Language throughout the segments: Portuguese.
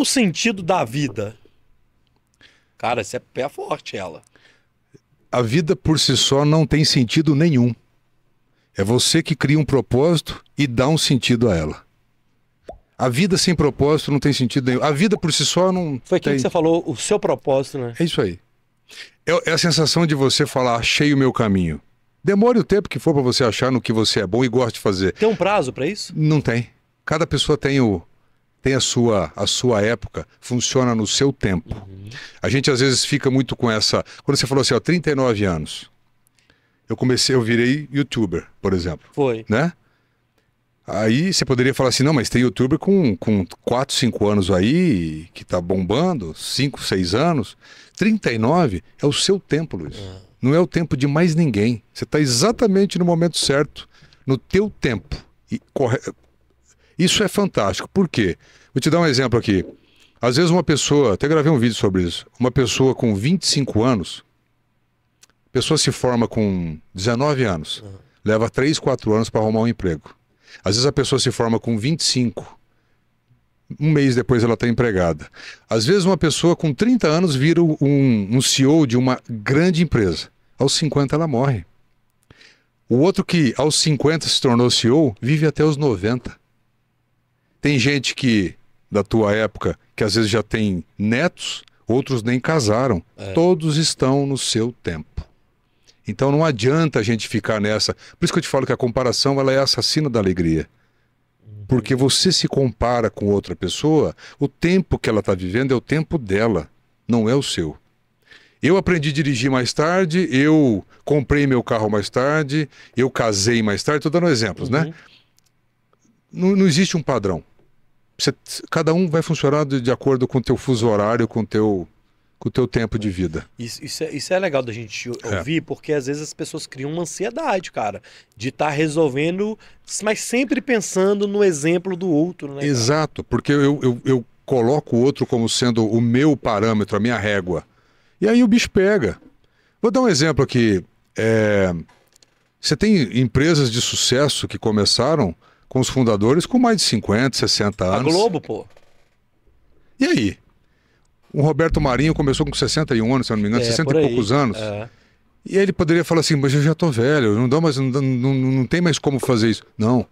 o sentido da vida? Cara, você é pé forte ela. A vida por si só não tem sentido nenhum. É você que cria um propósito e dá um sentido a ela. A vida sem propósito não tem sentido nenhum. A vida por si só não. Foi aquilo tem... que você falou, o seu propósito, né? É isso aí. É, é a sensação de você falar, achei o meu caminho. Demore o tempo que for para você achar no que você é bom e gosta de fazer. Tem um prazo para isso? Não tem. Cada pessoa tem o, tem a sua, a sua época, funciona no seu tempo. Uhum. A gente às vezes fica muito com essa. Quando você falou assim, ó, 39 anos. Eu comecei, eu virei youtuber, por exemplo. Foi. Né? Aí você poderia falar assim, não, mas tem youtuber com, com 4, 5 anos aí, que tá bombando, 5, 6 anos. 39 é o seu tempo, Luiz. É. Não é o tempo de mais ninguém. Você está exatamente no momento certo, no teu tempo. E corre isso é fantástico. Por quê? Vou te dar um exemplo aqui. Às vezes uma pessoa, até gravei um vídeo sobre isso, uma pessoa com 25 anos, pessoa se forma com 19 anos, uhum. leva 3, 4 anos para arrumar um emprego. Às vezes a pessoa se forma com 25, um mês depois ela está empregada. Às vezes uma pessoa com 30 anos vira um, um CEO de uma grande empresa. Aos 50 ela morre. O outro que aos 50 se tornou CEO vive até os 90. Tem gente que, da tua época, que às vezes já tem netos, outros nem casaram. É. Todos estão no seu tempo. Então não adianta a gente ficar nessa. Por isso que eu te falo que a comparação ela é assassina da alegria. Porque você se compara com outra pessoa, o tempo que ela está vivendo é o tempo dela, não é o seu. Eu aprendi a dirigir mais tarde, eu comprei meu carro mais tarde, eu casei mais tarde, estou dando exemplos, né? uhum. né? Não, não existe um padrão você, cada um vai funcionar de, de acordo com o teu fuso horário, com o teu, com teu tempo de vida. Isso, isso, é, isso é legal da gente é. ouvir, é. porque às vezes as pessoas criam uma ansiedade, cara, de estar tá resolvendo, mas sempre pensando no exemplo do outro, né? Exato, cara? porque eu, eu, eu coloco o outro como sendo o meu parâmetro, a minha régua. E aí o bicho pega. Vou dar um exemplo aqui. É... Você tem empresas de sucesso que começaram com os fundadores com mais de 50, 60 anos. A Globo, pô. E aí? O Roberto Marinho começou com 61 anos, se eu não me engano, é, 60 e poucos anos. É. E ele poderia falar assim, mas eu já estou velho, não, dá mais, não, não, não tem mais como fazer isso. Não.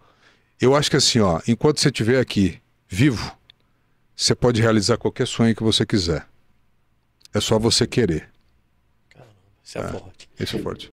Eu acho que assim, ó, enquanto você estiver aqui vivo, você pode realizar qualquer sonho que você quiser. É só você querer. Caramba, isso é, é forte. Isso é forte.